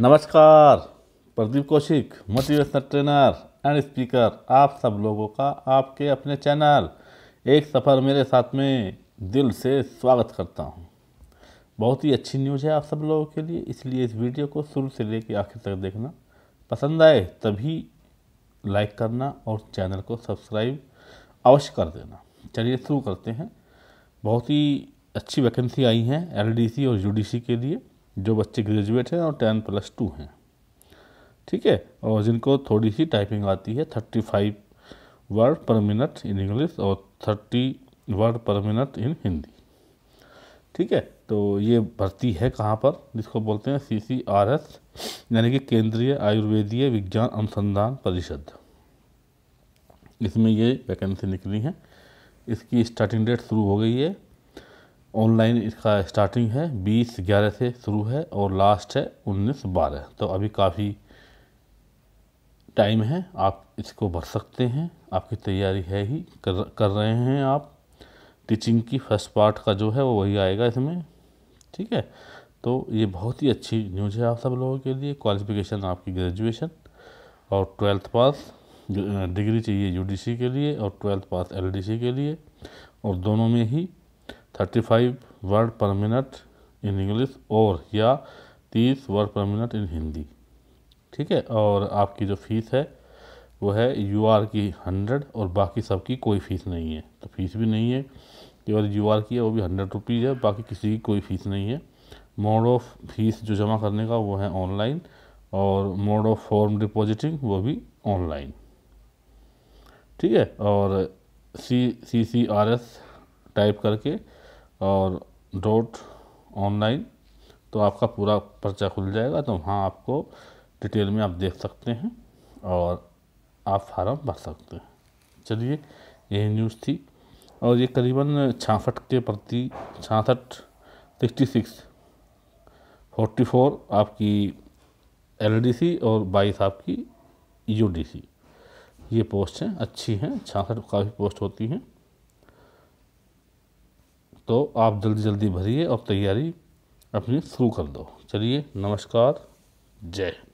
नमस्कार Pradeep Kaushik motivational trainer and speaker आप सब लोगों का आपके अपने चैनल एक सफ़र मेरे साथ में दिल से स्वागत करता हूं। बहुत ही अच्छी न्यूज़ है आप सब लोगों के लिए इसलिए इस वीडियो को शुरू से लेकर आखिर तक देखना पसंद आए तभी लाइक करना और चैनल को सब्सक्राइब अवश्य कर देना चलिए शुरू करते हैं बहुत ही अच्छी वैकेंसी आई हैं एल और यू के लिए जो बच्चे ग्रेजुएट हैं और टेन प्लस टू हैं ठीक है और जिनको थोड़ी सी टाइपिंग आती है thirty five word per minute in English और thirty word per minute in Hindi ठीक है तो ये भर्ती है कहाँ पर जिसको बोलते हैं सी सी आर एस यानी कि केंद्रीय आयुर्वेदीय विज्ञान अनुसंधान परिषद इसमें ये वैकेंसी निकली है इसकी स्टार्टिंग डेट शुरू हो गई है ऑनलाइन इसका स्टार्टिंग है बीस ग्यारह से शुरू है और लास्ट है उन्नीस बारह तो अभी काफ़ी टाइम है आप इसको भर सकते हैं आपकी तैयारी है ही कर कर रहे हैं आप टीचिंग की फर्स्ट पार्ट का जो है वो वही आएगा इसमें ठीक है तो ये बहुत ही अच्छी न्यूज़ है आप सब लोगों के लिए क्वालिफिकेशन आपकी ग्रेजुएशन और ट्वेल्थ पास डिग्री चाहिए यूडीसी के लिए और ट्वेल्थ पास एलडीसी के लिए और दोनों में ही thirty five word per minute in English और या तीस word per minute in Hindi ठीक है और आपकी जो फीस है वो है यू आर की हंड्रेड और बाकी सब की कोई फीस नहीं है तो फीस भी नहीं है केवल यू आर की है वो भी हंड्रेड रुपीज़ है बाकी किसी की कोई फीस नहीं है मोड ऑफ फीस जो जमा करने का वो है ऑनलाइन और मोड ऑफ फॉर्म डिपॉजिटिंग वो भी ऑनलाइन ठीक है और C C C R S type करके और डॉट ऑनलाइन तो आपका पूरा पर्चा खुल जाएगा तो वहाँ आपको डिटेल में आप देख सकते हैं और आप फार्म भर सकते हैं चलिए यही न्यूज़ थी और ये करीबन छाछठ के प्रति छाछठ सिक्सटी सिक्स फोर्टी फोर आपकी एल और बाईस आपकी यू ये पोस्ट हैं अच्छी हैं छाछठ काफ़ी पोस्ट होती हैं तो आप जल्दी जल्दी भरिए और तैयारी अपनी शुरू कर दो चलिए नमस्कार जय